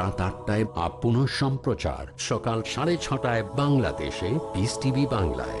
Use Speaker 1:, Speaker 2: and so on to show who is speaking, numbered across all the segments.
Speaker 1: রাত আটটায় আপ সম্প্রচার সকাল সাড়ে ছটায় বাংলাদেশে বিস টিভি বাংলায়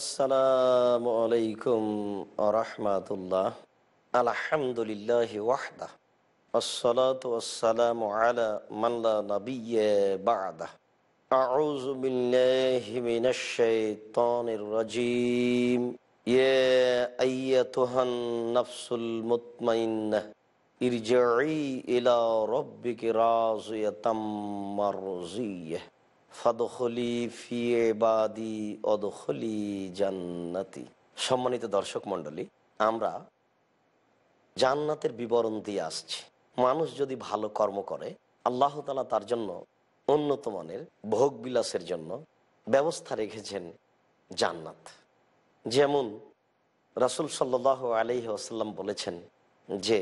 Speaker 2: আসসালামু আলাইকুম রহমাতুল্লাহ আলহামদুলিল্লাহ ওয়াহদা والصلاة والسلام على من لا نبي بعده أعوذ بالله من الشيطان الرجيم يا أيتها النفس المطمئنة ارجعي إلى ربك راضية مرضية জান্নাতি সম্মানিত দর্শক মন্ডলী আমরা জান্নাতের বিবরণ দিয়ে আসছি মানুষ যদি ভালো কর্ম করে আল্লাহ তালা তার জন্য উন্নত মানের ভোগ বিলাসের জন্য ব্যবস্থা রেখেছেন জান্নাত যেমন রাসুল সাল্লাহ আলহি আসাল্লাম বলেছেন যে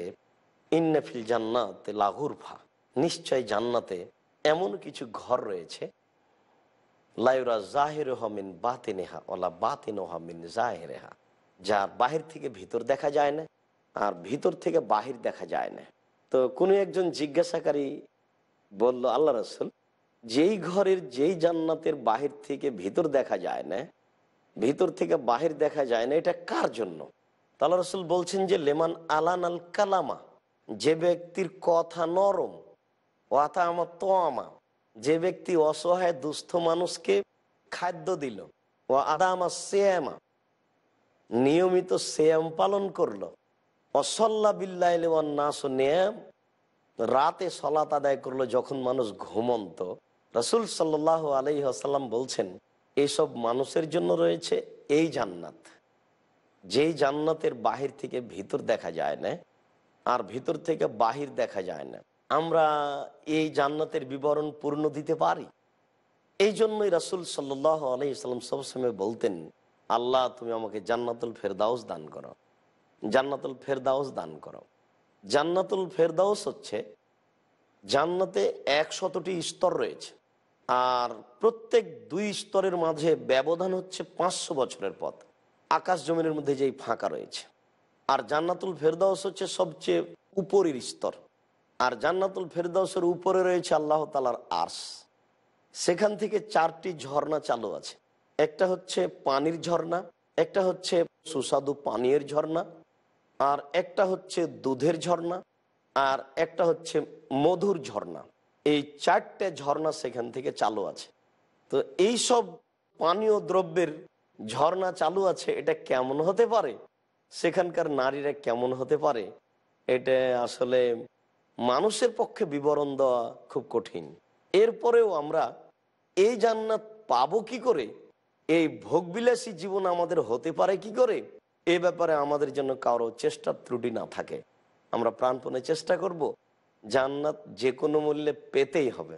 Speaker 2: ইন্নাফিল জান্নাত লাহুরফা নিশ্চয় জান্নাতে এমন কিছু ঘর রয়েছে লাইরা জাহির হমিন বাতিনেহা ওলা বাতিন হমিন জাহিরেহা যার বাহির থেকে ভিতর দেখা যায় না আর ভিতর থেকে বাহির দেখা যায় না তো কোনো একজন জিজ্ঞাসাকারী বলল আল্লাহ রসুল যেই ঘরের যেই জান্নাতের বাহির থেকে ভিতর দেখা যায় না ভিতর থেকে বাহির দেখা যায় না এটা কার জন্য আল্লাহ রসুল বলছেন যে লেমান আলান আল কালামা যে ব্যক্তির কথা নরম ওয়াতা আমার তো আমা যে ব্যক্তি অসহায় দুস্থ মানুষকে খাদ্য দিল ও আদামা শ্যামা নিয়মিত শ্যাম পালন করল অসল্লা বিল্লাস নিয়াম রাতে সলাত আদায় করলো যখন মানুষ ঘুমন্ত রসুল সাল্লাহ আলাইহি আসাল্লাম বলছেন এইসব মানুষের জন্য রয়েছে এই জান্নাত যেই জান্নাতের বাহির থেকে ভিতর দেখা যায় না আর ভিতর থেকে বাহির দেখা যায় না আমরা এই জান্নাতের বিবরণ পূর্ণ দিতে পারি এই জন্যই রাসুল সাল্লাহ আলহিসাল্লাম সবসময় বলতেন আল্লাহ তুমি আমাকে জান্নাতুল ফেরদাউস দান করো জান্নাতুল ফেরদাউস দান করো জান্নাতুল ফেরদাউস হচ্ছে জান্নাতে একশতটি স্তর রয়েছে আর প্রত্যেক দুই স্তরের মাঝে ব্যবধান হচ্ছে পাঁচশো বছরের পথ আকাশ জমিনের মধ্যে যেই ফাঁকা রয়েছে আর জান্নাতুল ফেরদাউস হচ্ছে সবচেয়ে উপরের স্তর আর জান্নাতুল ফেরদাউসের উপরে রয়েছে আল্লাহ তালার আর্স সেখান থেকে চারটি ঝর্ণা চালু আছে একটা হচ্ছে পানির ঝর্ণা একটা হচ্ছে সুস্বাদু পানীয়ের ঝর্ণা আর একটা হচ্ছে দুধের ঝর্ণা আর একটা হচ্ছে মধুর ঝর্ণা এই চারটে ঝর্ণা সেখান থেকে চালু আছে তো এই সব পানীয় দ্রব্যের ঝর্ণা চালু আছে এটা কেমন হতে পারে সেখানকার নারীরা কেমন হতে পারে এটা আসলে মানুষের পক্ষে বিবরণ দেওয়া খুব কঠিন এরপরেও আমরা এই জান্নাত পাবো কি করে এই ভোগবিলাসী জীবন আমাদের হতে পারে কি করে এ ব্যাপারে আমাদের জন্য কারো চেষ্টার ত্রুটি না থাকে আমরা প্রাণপণে চেষ্টা করব জান্নাত যে কোনো মূল্যে পেতেই হবে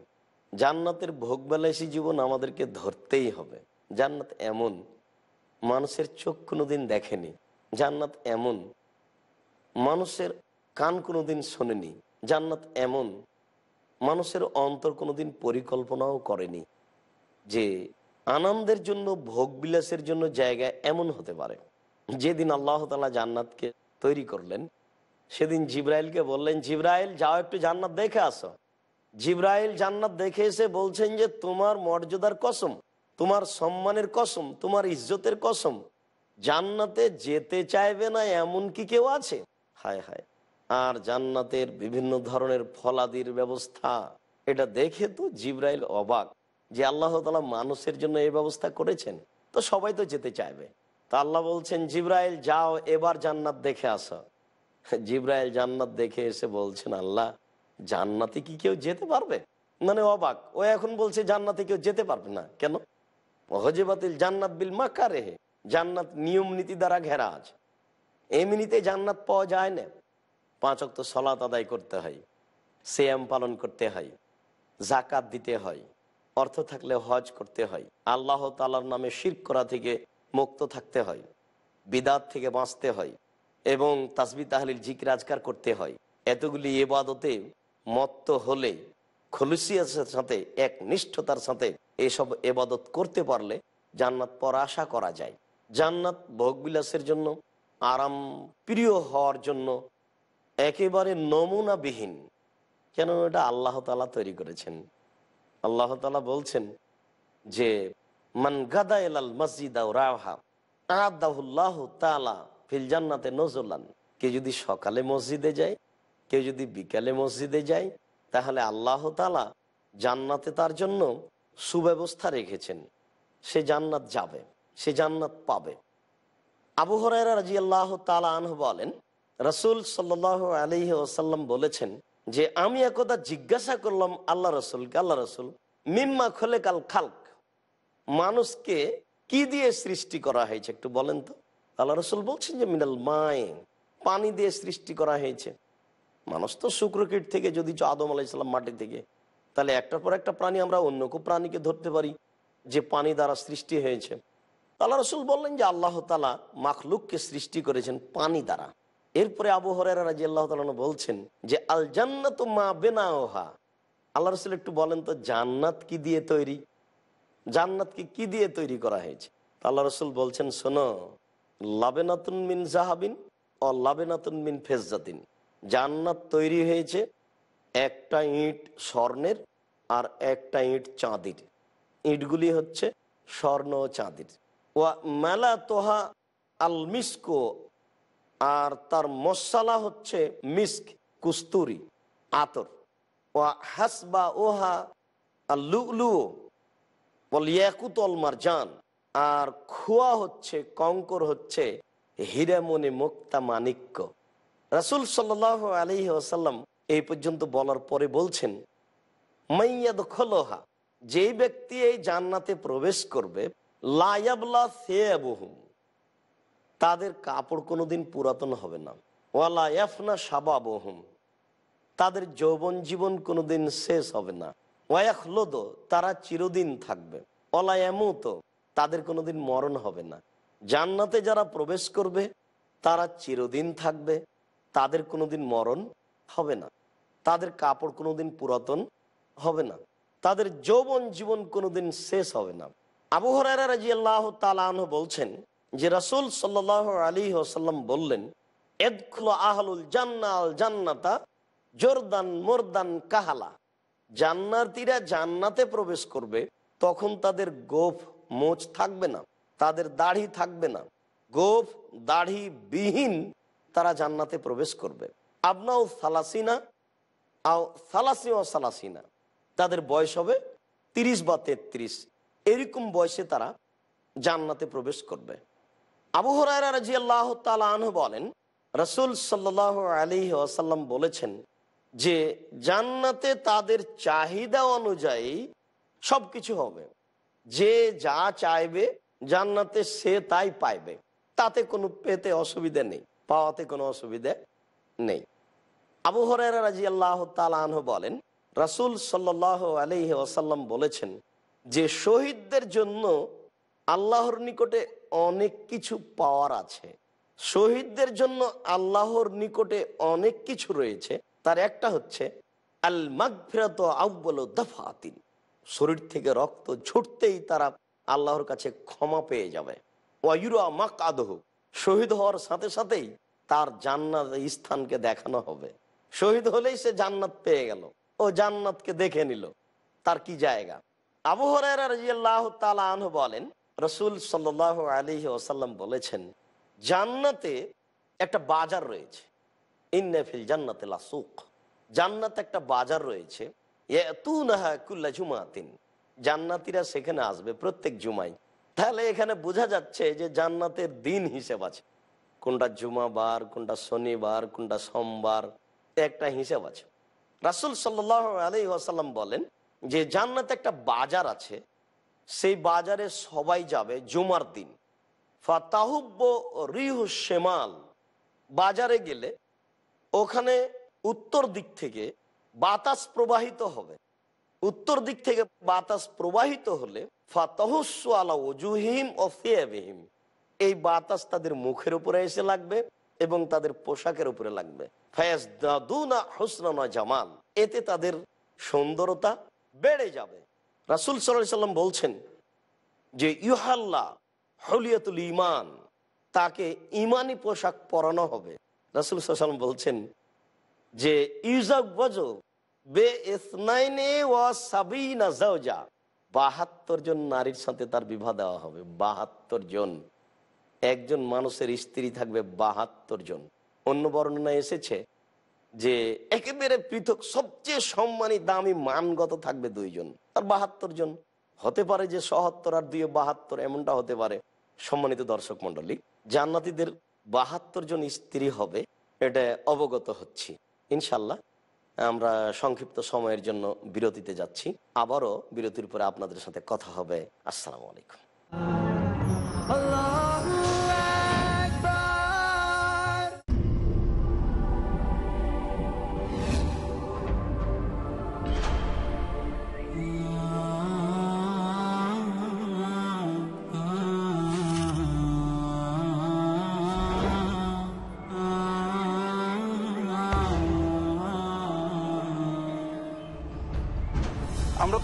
Speaker 2: জান্নাতের ভোগবিলাসী জীবন আমাদেরকে ধরতেই হবে জান্নাত এমন মানুষের চোখ কোনোদিন দেখেনি জান্নাত এমন মানুষের কান কোনোদিন শোনেনি জান্নাত এমন মানুষের অন্তর কোনোদিন পরিকল্পনাও করেনি যে আনন্দের জন্য ভোগ বিলাসের জন্য জায়গা এমন হতে পারে যেদিন আল্লাহ তালা জান্নাতকে তৈরি করলেন সেদিন জিব্রাইলকে বললেন জিব্রাইল যাও একটু জান্নাত দেখে আসো জিব্রাইল জান্নাত দেখে এসে বলছেন যে তোমার মর্যাদার কসম তোমার সম্মানের কসম তোমার ইজ্জতের কসম জান্নাতে যেতে চাইবে না এমন কি কেউ আছে হায় হায় আর জান্নাতের বিভিন্ন ধরনের ফলাদির ব্যবস্থা এটা দেখে তো জিব্রাইল অবাক যে আল্লাহ তালা মানুষের জন্য এই ব্যবস্থা করেছেন তো সবাই তো যেতে চাইবে তা আল্লাহ বলছেন জিব্রাইল যাও এবার জান্নাত দেখে আস জিব্রাইল জান্নাত দেখে এসে বলছেন আল্লাহ জান্নাতে কি কেউ যেতে পারবে মানে অবাক ও এখন বলছে জান্নাতে কেউ যেতে পারবে না কেন হজেবাতিল জান্নাত বিল মাকা রেহে জান্নাত নিয়ম নীতি দ্বারা ঘেরা আছে এমনিতে জান্নাত পাওয়া যায় না পাঁচ অক্ত সলাত আদায় করতে হয় সেয়াম পালন করতে হয় জাকাত দিতে হয় অর্থ থাকলে হজ করতে হয় আল্লাহ তালার নামে শির করা থেকে মুক্ত থাকতে হয় বিদাত থেকে বাঁচতে হয় এবং তাসবি তাহলিল জিকির আজকার করতে হয় এতগুলি এবাদতে মত্ত হলে খলুসিয়াসের সাথে এক নিষ্ঠতার সাথে এসব এবাদত করতে পারলে জান্নাত পর আশা করা যায় জান্নাত ভোগবিলাসের জন্য আরাম প্রিয় হওয়ার জন্য একেবারে নমুনাবিহীন কেন এটা আল্লাহ তালা তৈরি করেছেন আল্লাহ তালা বলছেন যে মান গাদা এলাল মসজিদ ফিলজান্নাতে নজরলান কেউ যদি সকালে মসজিদে যায় কেউ যদি বিকালে মসজিদে যায় তাহলে আল্লাহ তালা জান্নাতে তার জন্য সুব্যবস্থা রেখেছেন সে জান্নাত যাবে সে জান্নাত পাবে আবু হরাই রাজি আল্লাহ তালা আনহ বলেন রসুল সাল আলি ওসাল্লাম বলেছেন যে আমি একদা জিজ্ঞাসা করলাম আল্লাহ রসুলকে আল্লাহ রসুল মিম্মা খোলে কাল খালক মানুষকে কি দিয়ে সৃষ্টি করা হয়েছে একটু বলেন তো আল্লাহ রসুল বলছেন যে মিনাল মায় পানি দিয়ে সৃষ্টি করা হয়েছে মানুষ তো শুক্রকীট থেকে যদি আদম আলাইসাল্লাম মাটি থেকে তাহলে একটার পর একটা প্রাণী আমরা অন্য কেউ প্রাণীকে ধরতে পারি যে পানি দ্বারা সৃষ্টি হয়েছে আল্লাহ রসুল বললেন যে আল্লাহ তালা মাখলুককে সৃষ্টি করেছেন পানি দ্বারা এরপরে আবু হরেরা রাজি আল্লাহ তালন বলছেন যে আল জান্নাত মা বেনা ওহা আল্লাহ রসুল একটু বলেন তো জান্নাত কি দিয়ে তৈরি জান্নাতকে কি দিয়ে তৈরি করা হয়েছে আল্লাহ রসুল বলছেন শোনো লাবেনাতুন মিন জাহাবিন ও লাবেনাতুন মিন ফেজাতিন জান্নাত তৈরি হয়েছে একটা ইট স্বর্ণের আর একটা ইট চাঁদির ইটগুলি হচ্ছে স্বর্ণ ও চাঁদির ওয়া মেলা তোহা আলমিস্কো আর তার মশালা হচ্ছে মিস্ক কুস্তুরি আতর ও হাসবা ওহা লুলু ইয়াকুতল মারজান আর খোয়া হচ্ছে কঙ্কর হচ্ছে হিরামণি মুক্তা মানিক্য রাসুল সাল আলি আসাল্লাম এই পর্যন্ত বলার পরে বলছেন মাইয়াদ খোলোহা যেই ব্যক্তি এই জান্নাতে প্রবেশ করবে লায়াবলা সে আবহুম তাদের কাপড় কোনোদিন পুরাতন হবে না ওয়ালা ইয়াফনা সাবাবহুম তাদের যৌবন জীবন কোনোদিন শেষ হবে না ওয়াখলোদ তারা চিরদিন থাকবে ওলা এমতো তাদের কোনোদিন মরণ হবে না জান্নাতে যারা প্রবেশ করবে তারা চিরদিন থাকবে তাদের কোনোদিন মরণ হবে না তাদের কাপড় কোনোদিন পুরাতন হবে না তাদের যৌবন জীবন কোনোদিন শেষ হবে না আবু হরারা রাজি আল্লাহ তালাহ বলছেন যে রাসুল সাল্লাহ আলী আসাল্লাম বললেন এদখুলো আহলুল জান্নাল জান্নাতা জোরদান মোরদান কাহালা জান্নাতীরা জান্নাতে প্রবেশ করবে তখন তাদের গোফ মোচ থাকবে না তাদের দাড়ি থাকবে না গোফ দাড়ি বিহীন তারা জান্নাতে প্রবেশ করবে আপনাও সালাসিনা আও সালাসি সালাসিনা তাদের বয়স হবে ৩০ বা তেত্রিশ এরকম বয়সে তারা জান্নাতে প্রবেশ করবে আবু হরাইরা রাজি আল্লাহ তালু বলেন রসুল সাল্লাহ আলী আসাল্লাম বলেছেন যে জান্নাতে তাদের চাহিদা অনুযায়ী সব কিছু হবে যে যা চাইবে জান্নাতে সে তাই পাইবে তাতে কোনো পেতে অসুবিধা নেই পাওয়াতে কোনো অসুবিধা নেই আবু হরাইরা রাজি আল্লাহ তালু বলেন রাসুল সাল্লাহ আলহি আসাল্লাম বলেছেন যে শহীদদের জন্য আল্লাহর নিকটে অনেক কিছু পাওয়ার আছে শহীদদের জন্য আল্লাহর নিকটে অনেক কিছু রয়েছে তার একটা হচ্ছে আল মাগফিরাত আব্বল দফাতিন শরীর থেকে রক্ত ছুটতেই তারা আল্লাহর কাছে ক্ষমা পেয়ে যাবে ওয়ুরা মাক আদহ শহীদ হওয়ার সাথে সাথেই তার জান্নাত স্থানকে দেখানো হবে শহীদ হলেই সে জান্নাত পেয়ে গেল ও জান্নাতকে দেখে নিল তার কি জায়গা আবহরাহ বলেন রসুল সাল্লাহ আলী ওসাল্লাম বলেছেন জান্নাতে একটা বাজার রয়েছে ইন্নফিল জান্নাতে লাসুক জান্নাতে একটা বাজার রয়েছে জান্নাতিরা সেখানে আসবে প্রত্যেক জুমাই তাহলে এখানে বোঝা যাচ্ছে যে জান্নাতের দিন হিসেব আছে কোনটা জুমাবার কোনটা শনিবার কোনটা সোমবার একটা হিসেব আছে রাসুল সাল্লাহ আলী ওসাল্লাম বলেন যে জান্নাতে একটা বাজার আছে সেই বাজারে সবাই যাবে জুমার দিন ফাতাহুব্ব শেমাল বাজারে গেলে ওখানে উত্তর দিক থেকে বাতাস প্রবাহিত হবে উত্তর দিক থেকে বাতাস প্রবাহিত হলে ফাতাহুসু এই বাতাস তাদের মুখের উপরে এসে লাগবে এবং তাদের পোশাকের উপরে লাগবে ফায়াজ দাদুনা হোসনানা জামাল এতে তাদের সুন্দরতা বেড়ে যাবে রাসুল সাল্লাম বলছেন যে ইহাল্লা হলিয়াতুল ইমান তাকে ইমানি পোশাক পরানো হবে রাসুল সাল্লাম বলছেন যে ইউজাকজ বে সাবিনা বাহাত্তর জন নারীর সাথে তার বিবাহ দেওয়া হবে বাহাত্তর জন একজন মানুষের স্ত্রী থাকবে বাহাত্তর জন অন্য বর্ণনা এসেছে যে একেবারে পৃথক সবচেয়ে সম্মানী দামি মানগত থাকবে দুইজন আর বাহাত্তর জন হতে পারে যে সহাত্তর আর দুই বাহাত্তর এমনটা হতে পারে সম্মানিত দর্শক মন্ডলী জান্নাতিদের বাহাত্তর জন স্ত্রী হবে এটা অবগত হচ্ছি ইনশাল্লাহ আমরা সংক্ষিপ্ত সময়ের জন্য বিরতিতে যাচ্ছি আবারও বিরতির পরে আপনাদের সাথে কথা হবে আসসালামু আলাইকুম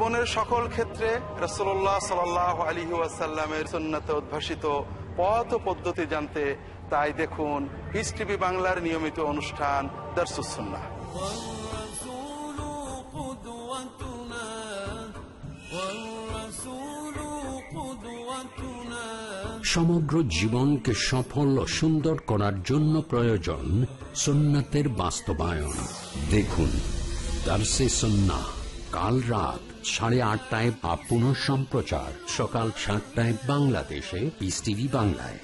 Speaker 2: জীবনের সকল ক্ষেত্রে রসোল্লাহ সাল আলী ওয়াসাল্লামের সন্ন্যতে উদ্ভাসিত পথ পদ্ধতি জানতে তাই দেখুন ইস বাংলার নিয়মিত অনুষ্ঠান দর্শাহ
Speaker 3: সমগ্র
Speaker 1: জীবনকে সফল ও সুন্দর করার জন্য প্রয়োজন সুন্নাতের বাস্তবায়ন দেখুন কাল রাত সাড়ে আটটায় বা পুনঃ সম্প্রচার সকাল সাতটায় বাংলাদেশে পিস টিভি বাংলায়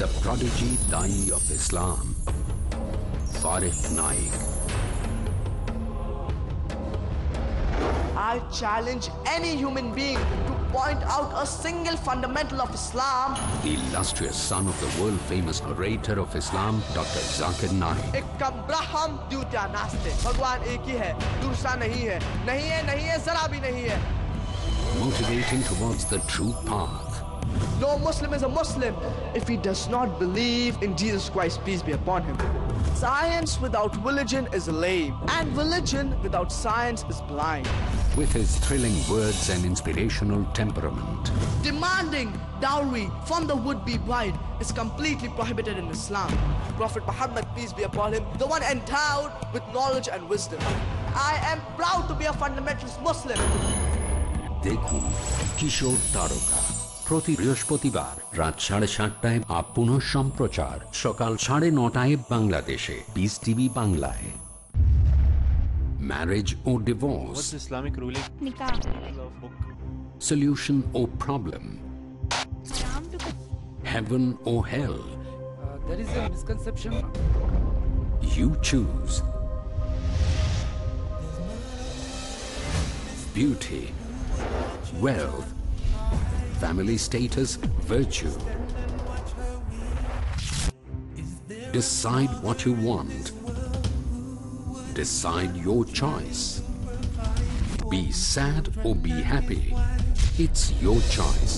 Speaker 1: দ্য প্রডিজি দাই of Islam Naik
Speaker 2: challenge any human being point out a single fundamental of Islam.
Speaker 1: The illustrious son of the world-famous orator of Islam, Dr. Zakir Naik.
Speaker 3: Ekam braham dutya naste. Bhagwan
Speaker 2: ek hi hai, dursa nahi hai. Nahi hai, nahi hai, zara bhi nahi hai.
Speaker 1: Motivating towards the true path.
Speaker 2: No Muslim is a Muslim if he does not believe
Speaker 1: in Jesus Christ, peace be upon him. Science without religion is lame, and religion without science is blind with his thrilling words and inspirational temperament.
Speaker 3: Demanding dowry from the would-be bride is completely prohibited
Speaker 1: in Islam. Prophet Muhammad, peace be upon him, the one endowed with knowledge and wisdom.
Speaker 2: I am proud to be a fundamentalist Muslim.
Speaker 1: দেখুন কিশোর তারকা প্রতি বৃহস্পতিবার রাত সাড়ে সাতটায় up সম্প্রচার সকাল সাড়ে নটায় বাংলাদেশে পিস টিভি বাংলায় marriage or divorce, What's
Speaker 3: Islamic ruling?
Speaker 1: solution or problem, heaven or hell. Uh, there is a misconception. You choose beauty, wealth, family status, virtue. Decide what you want Decide your choice. Be sad or be happy. It's your choice.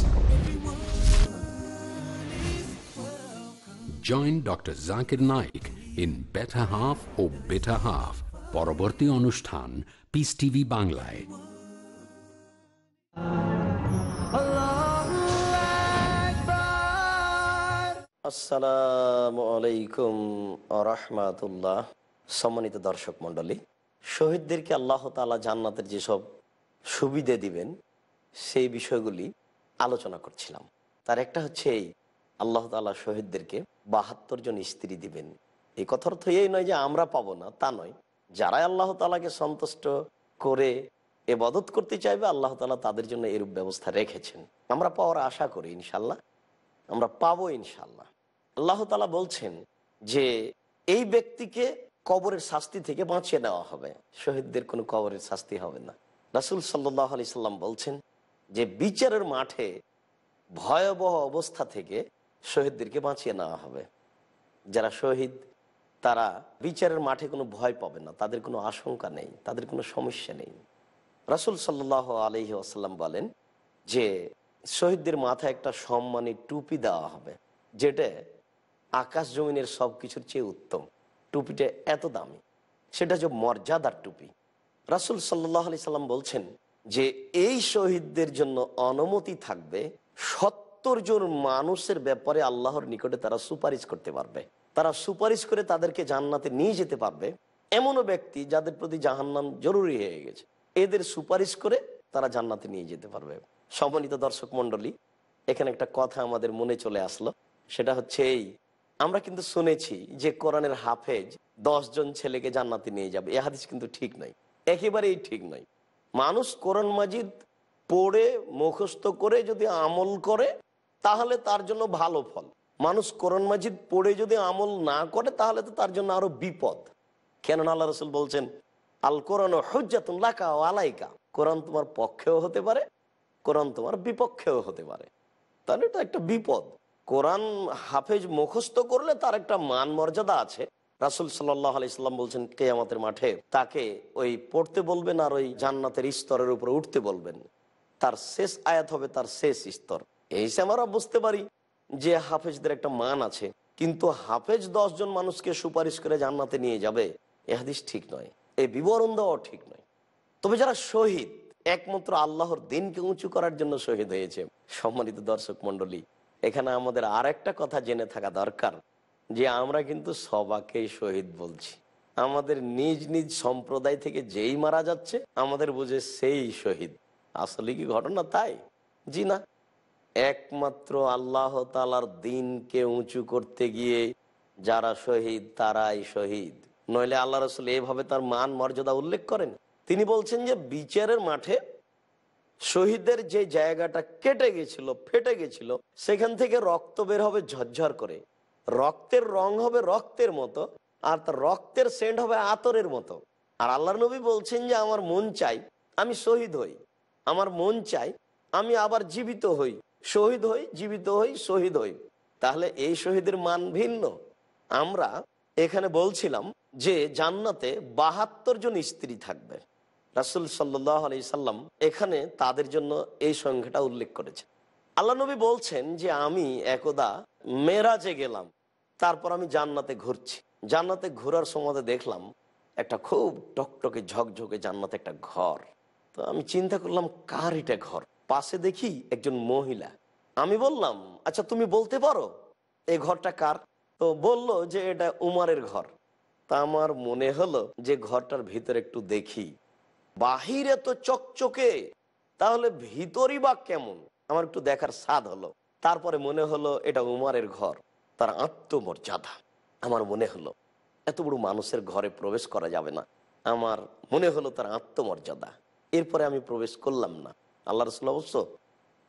Speaker 1: Join Dr. Zakir Naik in Better Half or Bitter Half. পরবর্তী Anushthan, Peace TV, বাংলায়
Speaker 2: আসসালামু আলাইকুম আ রহমাতুল্লাহ সম্মানিত দর্শক মণ্ডলী শহীদদেরকে আল্লাহ তালা জান্নাতের যেসব সুবিধে দিবেন সেই বিষয়গুলি আলোচনা করছিলাম তার একটা হচ্ছে এই আল্লাহ তালা শহীদদেরকে বাহাত্তর জন স্ত্রী দিবেন এই কথার অর্থ এই নয় যে আমরা পাবো না তা নয় যারাই আল্লাহ তালাকে সন্তুষ্ট করে বদত করতে চাইবে আল্লাহ তালা তাদের জন্য এরূপ ব্যবস্থা রেখেছেন আমরা পাওয়ার আশা করি ইনশাল্লাহ আমরা পাবো ইনশাল্লাহ আল্লাহ তালা বলছেন যে এই ব্যক্তিকে কবরের শাস্তি থেকে বাঁচিয়ে নেওয়া হবে শহীদদের কোনো কবরের শাস্তি হবে না রাসুল সাল্লাহ আলি সাল্লাম বলছেন যে বিচারের মাঠে ভয়াবহ অবস্থা থেকে শহীদদেরকে বাঁচিয়ে নেওয়া হবে যারা শহীদ তারা বিচারের মাঠে কোনো ভয় পাবে না তাদের কোনো আশঙ্কা নেই তাদের কোনো সমস্যা নেই রাসুল সাল্লাহ আলহি আসাল্লাম বলেন যে শহীদদের মাথায় একটা সম্মানের টুপি দেওয়া হবে যেটা আকাশ জমিনের সব কিছুর চেয়ে উত্তম টুপিটা এত দামি সেটা যে মর্যাদার টুপি রাসুল সাল্লাহ আলি সাল্লাম বলছেন যে এই শহীদদের জন্য অনুমতি থাকবে সত্তর জন মানুষের ব্যাপারে আল্লাহর নিকটে তারা সুপারিশ করতে পারবে তারা সুপারিশ করে তাদেরকে জান্নাতে নিয়ে যেতে পারবে এমনও ব্যক্তি যাদের প্রতি জাহান্নাম জরুরি হয়ে গেছে এদের সুপারিশ করে তারা জান্নাতে নিয়ে যেতে পারবে সমন্বিত দর্শক মন্ডলী এখানে একটা কথা আমাদের মনে চলে আসলো সেটা হচ্ছে এই আমরা কিন্তু শুনেছি যে কোরআনের হাফেজ জন ছেলেকে জান্নাতে নিয়ে যাবে এ হাদিস কিন্তু ঠিক নাই একেবারেই ঠিক নাই মানুষ কোরআন মাজিদ পড়ে মুখস্থ করে যদি আমল করে তাহলে তার জন্য ভালো ফল মানুষ কোরআন মাজিদ পড়ে যদি আমল না করে তাহলে তো তার জন্য আরো বিপদ কেন আল্লাহ রসুল বলছেন আল কোরআন হজ্জাতুন লাকা ও আলাইকা কোরআন তোমার পক্ষেও হতে পারে কোরআন তোমার বিপক্ষেও হতে পারে তাহলে এটা একটা বিপদ কোরআন হাফেজ মুখস্থ করলে তার একটা মান মর্যাদা আছে রাসুল সাল্লাহ আলি ইসলাম বলছেন কেয়ামতের মাঠে তাকে ওই পড়তে বলবেন আর ওই জান্নাতের স্তরের উপরে উঠতে বলবেন তার শেষ আয়াত হবে তার শেষ স্তর এই হিসেবে আমরা বুঝতে পারি যে হাফেজদের একটা মান আছে কিন্তু হাফেজ দশজন মানুষকে সুপারিশ করে জান্নাতে নিয়ে যাবে এহাদিস ঠিক নয় এই বিবরণ দেওয়াও ঠিক নয় তবে যারা শহীদ একমাত্র আল্লাহর দিনকে উঁচু করার জন্য শহীদ হয়েছে সম্মানিত দর্শক মন্ডলী এখানে আমাদের আর একটা কথা জেনে থাকা দরকার যে আমরা কিন্তু সবাকেই শহীদ বলছি আমাদের নিজ নিজ সম্প্রদায় থেকে যেই মারা যাচ্ছে আমাদের বুঝে সেই শহীদ আসলে কি ঘটনা তাই জি না একমাত্র আল্লাহ তালার দিনকে উঁচু করতে গিয়ে যারা শহীদ তারাই শহীদ নইলে আল্লাহ রসুল এভাবে তার মান মর্যাদা উল্লেখ করেন তিনি বলছেন যে বিচারের মাঠে শহীদদের যে জায়গাটা কেটে গেছিল ফেটে গেছিল সেখান থেকে রক্ত বের হবে ঝরঝর করে রক্তের রং হবে রক্তের মতো আর তার রক্তের সেন্ট হবে আতরের মতো আর আল্লাহ নবী বলছেন যে আমার মন চাই আমি শহীদ হই আমার মন চাই আমি আবার জীবিত হই শহীদ হই জীবিত হই শহীদ হই তাহলে এই শহীদের মান ভিন্ন আমরা এখানে বলছিলাম যে জান্নাতে বাহাত্তর জন স্ত্রী থাকবে রাসুল সাল্লাহ আলি সাল্লাম এখানে তাদের জন্য এই সংখ্যাটা উল্লেখ করেছে আল্লাহ নবী বলছেন যে আমি একদা মেরাজে গেলাম তারপর আমি জান্নাতে ঘুরছি জান্নাতে ঘোরার সময় দেখলাম একটা খুব টকটকে ঝকঝকে জান্নাতে একটা ঘর তো আমি চিন্তা করলাম কার এটা ঘর পাশে দেখি একজন মহিলা আমি বললাম আচ্ছা তুমি বলতে পারো এই ঘরটা কার তো বলল যে এটা উমারের ঘর তা আমার মনে হলো যে ঘরটার ভিতরে একটু দেখি বাহিরে তো চকচকে তাহলে ভিতরই বা কেমন আমার একটু দেখার স্বাদ হলো তারপরে মনে হলো এটা উমারের ঘর তার আত্মমর্যাদা আমার মনে হলো এত বড় মানুষের ঘরে প্রবেশ করা যাবে না আমার মনে হলো তার আত্মমর্যাদা এরপরে আমি প্রবেশ করলাম না আল্লাহ রসুল অবশ্য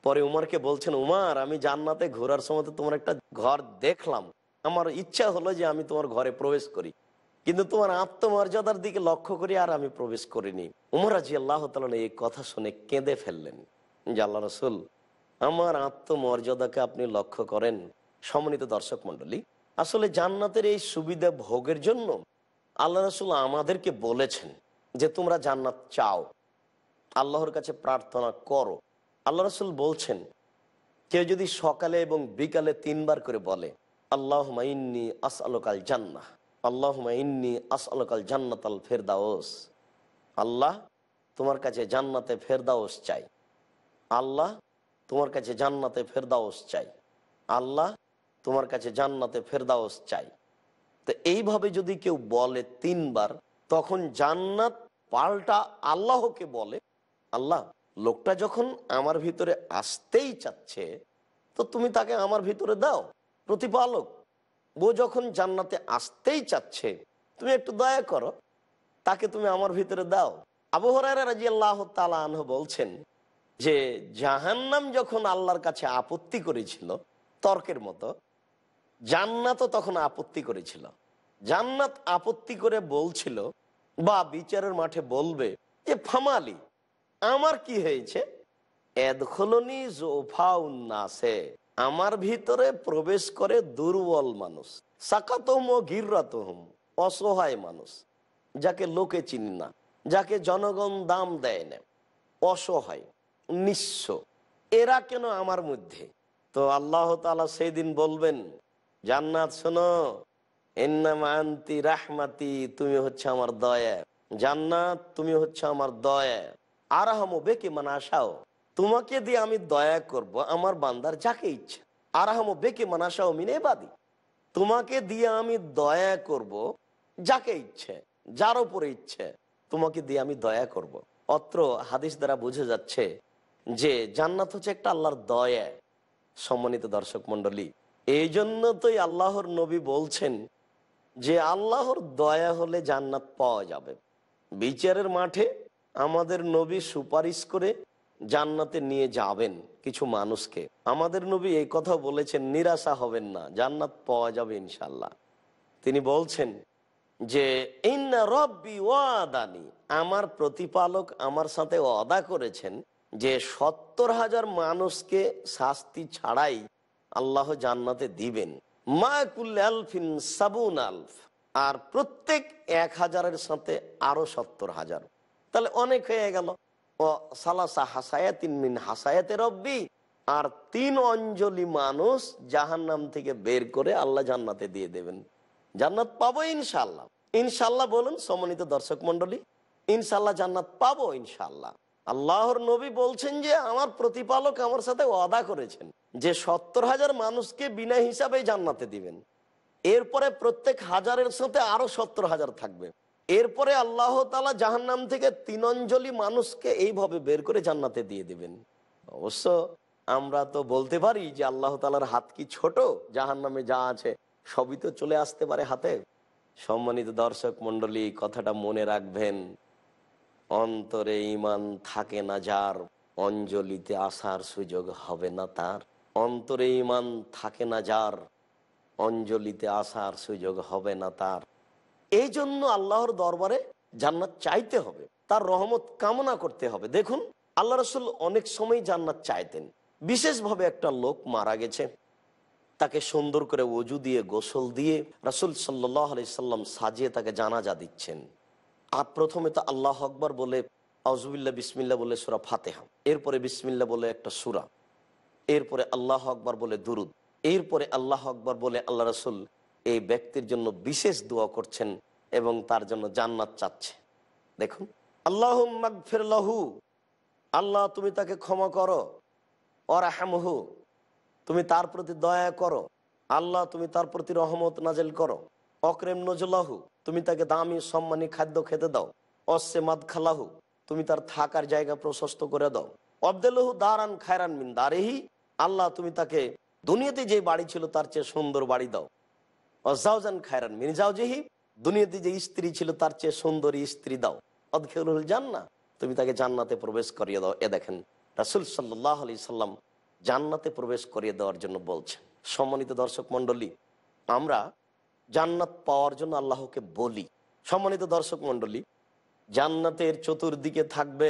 Speaker 2: পরে উমারকে বলছেন উমার আমি জান্নাতে ঘোরার সময় তো তোমার একটা ঘর দেখলাম আমার ইচ্ছা হলো যে আমি তোমার ঘরে প্রবেশ করি কিন্তু তোমার আত্মমর্যাদার দিকে লক্ষ্য করে আর আমি প্রবেশ করিনি উমর আজি আল্লাহ এই কথা শুনে কেঁদে ফেললেন যে আল্লাহ রসুল আমার আত্মমর্যাদাকে আপনি লক্ষ্য করেন সমন্বিত দর্শক মন্ডলী আসলে জান্নাতের এই সুবিধা ভোগের জন্য আল্লাহ রসুল আমাদেরকে বলেছেন যে তোমরা জান্নাত চাও আল্লাহর কাছে প্রার্থনা করো আল্লাহ রসুল বলছেন কেউ যদি সকালে এবং বিকালে তিনবার করে বলে আল্লাহ মাইন্নি আস আলোকাল জান্নাহ আল্লাহ তোমার কাছে জান্নাতে ফেরদাউস চাই আল্লাহ তোমার কাছে জান্নাতে ফেরদাওস চাই আল্লাহ তোমার কাছে জান্নাতে ফেরদাওস চাই তো এইভাবে যদি কেউ বলে তিনবার তখন জান্নাত পাল্টা আল্লাহকে বলে আল্লাহ লোকটা যখন আমার ভিতরে আসতেই চাচ্ছে তো তুমি তাকে আমার ভিতরে দাও প্রতিপালক বউ যখন জান্নাতে আসতেই চাচ্ছে তুমি একটু দয়া করো তাকে তুমি আমার ভিতরে দাও আবহরারা রাজি আল্লাহ তালাহ বলছেন যে জাহান্নাম যখন আল্লাহর কাছে আপত্তি করেছিল তর্কের মতো জান্নাতও তখন আপত্তি করেছিল জান্নাত আপত্তি করে বলছিল বা বিচারের মাঠে বলবে যে ফামালি আমার কি হয়েছে এদখলনি জোফাউন্নাসে আমার ভিতরে প্রবেশ করে দুর্বল মানুষ সাকাতম ও গির্রাতহম অসহায় মানুষ যাকে লোকে চিনি না যাকে জনগণ দাম দেয় না অসহায় নিঃস্ব এরা কেন আমার মধ্যে তো আল্লাহ তালা সেই দিন বলবেন জান্নাত শোনো এন্নামান্তি রাহমাতি তুমি হচ্ছে আমার দয়া জান্নাত তুমি হচ্ছে আমার দয়া আরহাম বেকে মানে আসাও তোমাকে দিয়ে আমি দয়া করব আমার বান্দার যাকে ইচ্ছা আরাহামো বেকে ও মিনে বাদি তোমাকে দিয়ে আমি দয়া করব যাকে ইচ্ছে যার উপরে ইচ্ছে তোমাকে দিয়ে আমি দয়া করব। অত্র হাদিস দ্বারা বুঝে যাচ্ছে যে জান্নাত হচ্ছে একটা আল্লাহর দয়া সম্মানিত দর্শক মন্ডলী এই জন্য তোই আল্লাহর নবী বলছেন যে আল্লাহর দয়া হলে জান্নাত পাওয়া যাবে বিচারের মাঠে আমাদের নবী সুপারিশ করে জান্নাতে নিয়ে যাবেন কিছু মানুষকে আমাদের নবী এই কথা বলেছেন নিরাশা হবেন না জান্নাত পাওয়া যাবে ইনশাল্লাহ তিনি বলছেন যে আমার প্রতিপালক আমার সাথে অদা করেছেন যে সত্তর হাজার মানুষকে শাস্তি ছাড়াই আল্লাহ জান্নাতে দিবেন মায়াকুল আলফিন আলফ আর প্রত্যেক এক হাজারের সাথে আরো সত্তর হাজার তাহলে অনেক হয়ে গেল ও মিন রব্বি আর তিন অঞ্জলি মানুষ জাহান্নাম থেকে বের করে আল্লাহ জান্নাতে দিয়ে দেবেন জান্নাত পাবো ইনশাল্লাহ ইনশাল্লাহ বলুন সমন্বিত দর্শক মন্ডলী ইনশাল্লাহ জান্নাত পাবো ইনশাল্লাহ আল্লাহর নবী বলছেন যে আমার প্রতিপালক আমার সাথে ওয়াদা করেছেন যে সত্তর হাজার মানুষকে বিনা হিসাবে জান্নাতে দিবেন এরপরে প্রত্যেক হাজারের সাথে আরো সত্তর হাজার থাকবে এরপরে আল্লাহ তালা জাহান্নাম থেকে তিনঞ্জলি মানুষকে এইভাবে বের করে জান্নাতে দিয়ে দেবেন অবশ্য আমরা তো বলতে পারি যে আল্লাহ তালার হাত কি ছোট জাহান্নামে যা আছে সবই তো চলে আসতে পারে হাতে সম্মানিত দর্শক মন্ডলী কথাটা মনে রাখবেন অন্তরে ইমান থাকে না যার অঞ্জলিতে আসার সুযোগ হবে না তার অন্তরে ইমান থাকে না যার অঞ্জলিতে আসার সুযোগ হবে না তার এই জন্য আল্লাহর দরবারে জান্নাত চাইতে হবে তার রহমত কামনা করতে হবে দেখুন আল্লাহ রসুল অনেক সময় জান্নাত চাইতেন বিশেষভাবে একটা লোক মারা গেছে তাকে সুন্দর করে অজু দিয়ে গোসল দিয়ে রাসুল সাল্লাহ সাল্লাম সাজিয়ে তাকে জানাজা দিচ্ছেন আর প্রথমে তো আল্লাহ আকবর বলে আউজুবিল্লা বিসমিল্লা বলে সুরা ফাতেহা এরপরে বিসমিল্লা বলে একটা সুরা এরপরে আল্লাহ আকবর বলে দুরুদ এরপরে আল্লাহ আকবর বলে আল্লাহ রসুল এই ব্যক্তির জন্য বিশেষ দোয়া করছেন এবং তার জন্য জান্নাত চাচ্ছে দেখুন আল্লাহ মাগফির লাহু আল্লাহ তুমি তাকে ক্ষমা করো অরাহামহু তুমি তার প্রতি দয়া করো আল্লাহ তুমি তার প্রতি রহমত নাজেল করো অক্রেম নজলাহু তুমি তাকে দামি সম্মানী খাদ্য খেতে দাও অশ্বে মাদ খালাহু তুমি তার থাকার জায়গা প্রশস্ত করে দাও অবদেলহু দারান খায়রান মিন দারেহি আল্লাহ তুমি তাকে দুনিয়াতে যে বাড়ি ছিল তার চেয়ে সুন্দর বাড়ি দাও অজাউজান খায়রান মিনি যাও যেহি দুনিয়াতে যে স্ত্রী ছিল তার চেয়ে সুন্দরী স্ত্রী দাও অদখেউল জান্না তুমি তাকে জান্নাতে প্রবেশ করিয়ে দাও এ দেখেন রাসুল সাল্লাহ আলি সাল্লাম জান্নাতে প্রবেশ করিয়ে দেওয়ার জন্য বলছেন সম্মানিত দর্শক মণ্ডলী আমরা জান্নাত পাওয়ার জন্য আল্লাহকে বলি সম্মানিত দর্শক মণ্ডলী জান্নাতের চতুর্দিকে থাকবে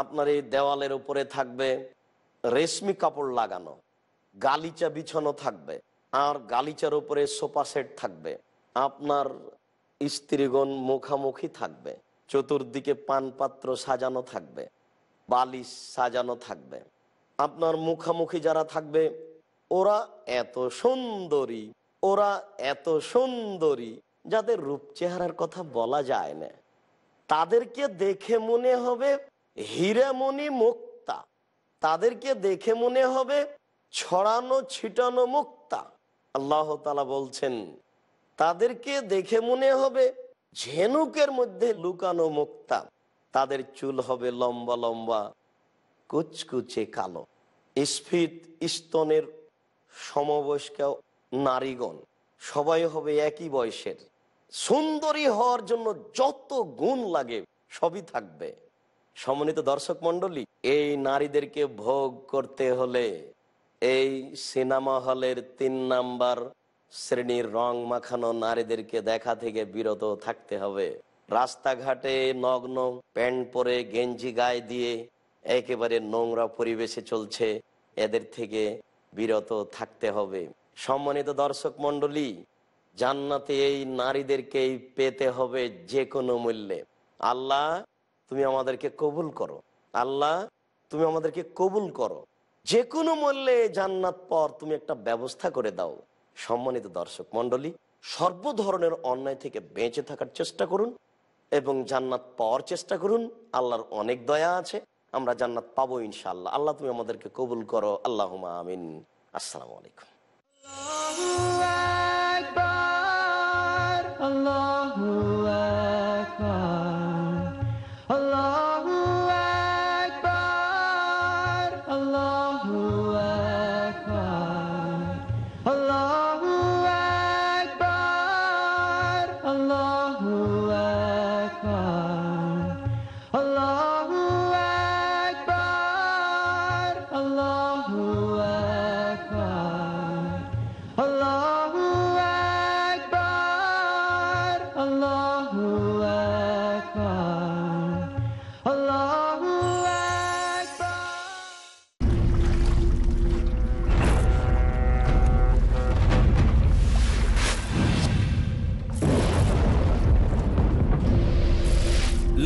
Speaker 2: আপনার এই দেওয়ালের উপরে থাকবে রেশমি কাপড় লাগানো গালিচা বিছানো থাকবে আর গালিচার উপরে সোফা সেট থাকবে আপনার স্ত্রীগণ মুখামুখি থাকবে চতুর্দিকে পানপাত্র সাজানো থাকবে বালিশ সাজানো থাকবে আপনার মুখামুখি যারা থাকবে ওরা এত সুন্দরী ওরা এত সুন্দরী যাদের রূপ চেহারার কথা বলা যায় না তাদেরকে দেখে মনে হবে হিরেমণি মুক্তা তাদেরকে দেখে মনে হবে ছড়ানো ছিটানো মুক্ত আল্লাহ তালা বলছেন তাদেরকে দেখে মনে হবে ঝেনুকের মধ্যে লুকানো মুক্তা তাদের চুল হবে লম্বা লম্বা কুচকুচে কালো স্ফিত স্তনের সমবয়স্ক নারীগণ সবাই হবে একই বয়সের সুন্দরী হওয়ার জন্য যত গুণ লাগে সবই থাকবে সমন্বিত দর্শক মন্ডলী এই নারীদেরকে ভোগ করতে হলে এই সিনেমা হলের তিন নাম্বার শ্রেণীর রং মাখানো নারীদেরকে দেখা থেকে বিরত থাকতে হবে রাস্তাঘাটে নগ্ন প্যান্ট পরে গেঞ্জি গায়ে দিয়ে একেবারে নোংরা পরিবেশে চলছে এদের থেকে বিরত থাকতে হবে সম্মানিত দর্শক মন্ডলী জান্নাতে এই নারীদেরকেই পেতে হবে যে কোনো মূল্যে আল্লাহ তুমি আমাদেরকে কবুল করো আল্লাহ তুমি আমাদেরকে কবুল করো যে কোনো মূল্যে জান্নাত পর তুমি একটা ব্যবস্থা করে দাও সম্মানিত দর্শক মণ্ডলী সর্ব ধরনের অন্যায় থেকে বেঁচে থাকার চেষ্টা করুন এবং জান্নাত পাওয়ার চেষ্টা করুন আল্লাহর অনেক দয়া আছে আমরা জান্নাত পাবো ইনশাল্লাহ আল্লাহ তুমি আমাদেরকে কবুল করো আল্লাহ আমিন আসসালাম আলাইকুম
Speaker 3: আল্লাহ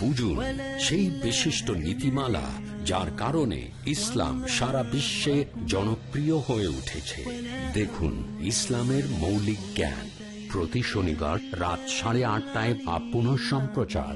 Speaker 1: বুঝুন সেই বিশিষ্ট নীতিমালা যার কারণে ইসলাম সারা বিশ্বে জনপ্রিয় হয়ে উঠেছে দেখুন ইসলামের মৌলিক জ্ঞান প্রতি শনিবার রাত সাড়ে আটটায় বা পুনঃ সম্প্রচার